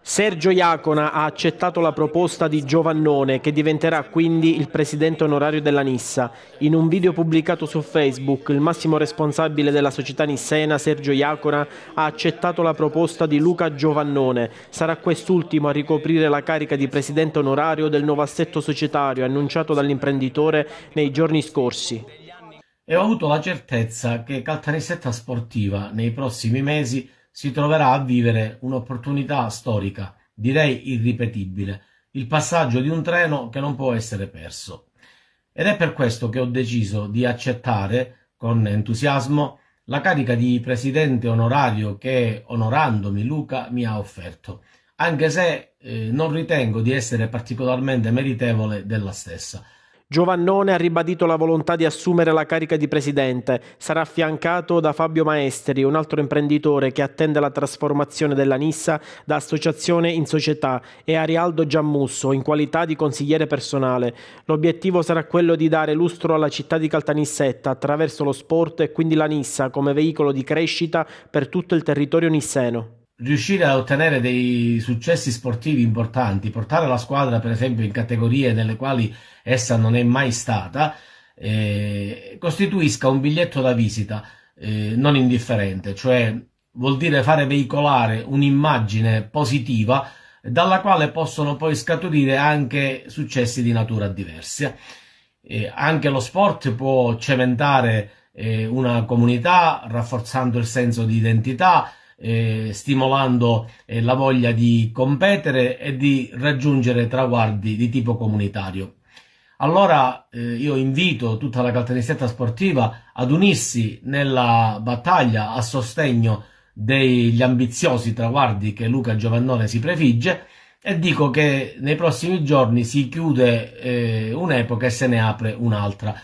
Sergio Iacona ha accettato la proposta di Giovannone, che diventerà quindi il presidente onorario della Nissa. In un video pubblicato su Facebook, il massimo responsabile della società nissena, Sergio Iacona, ha accettato la proposta di Luca Giovannone. Sarà quest'ultimo a ricoprire la carica di presidente onorario del nuovo assetto societario annunciato dall'imprenditore nei giorni scorsi. E ho avuto la certezza che Caltanissetta Sportiva nei prossimi mesi si troverà a vivere un'opportunità storica, direi irripetibile, il passaggio di un treno che non può essere perso. Ed è per questo che ho deciso di accettare con entusiasmo la carica di presidente onorario che, onorandomi Luca, mi ha offerto, anche se eh, non ritengo di essere particolarmente meritevole della stessa. Giovannone ha ribadito la volontà di assumere la carica di presidente. Sarà affiancato da Fabio Maestri, un altro imprenditore che attende la trasformazione della Nissa da associazione in società, e Arialdo Giammusso in qualità di consigliere personale. L'obiettivo sarà quello di dare lustro alla città di Caltanissetta attraverso lo sport e quindi la Nissa come veicolo di crescita per tutto il territorio nisseno riuscire a ottenere dei successi sportivi importanti, portare la squadra per esempio in categorie nelle quali essa non è mai stata, eh, costituisca un biglietto da visita eh, non indifferente, cioè vuol dire fare veicolare un'immagine positiva dalla quale possono poi scaturire anche successi di natura diversa. Eh, anche lo sport può cementare eh, una comunità rafforzando il senso di identità, eh, stimolando eh, la voglia di competere e di raggiungere traguardi di tipo comunitario. Allora eh, io invito tutta la calcanistietta sportiva ad unirsi nella battaglia a sostegno degli ambiziosi traguardi che Luca Giovannone si prefigge e dico che nei prossimi giorni si chiude eh, un'epoca e se ne apre un'altra.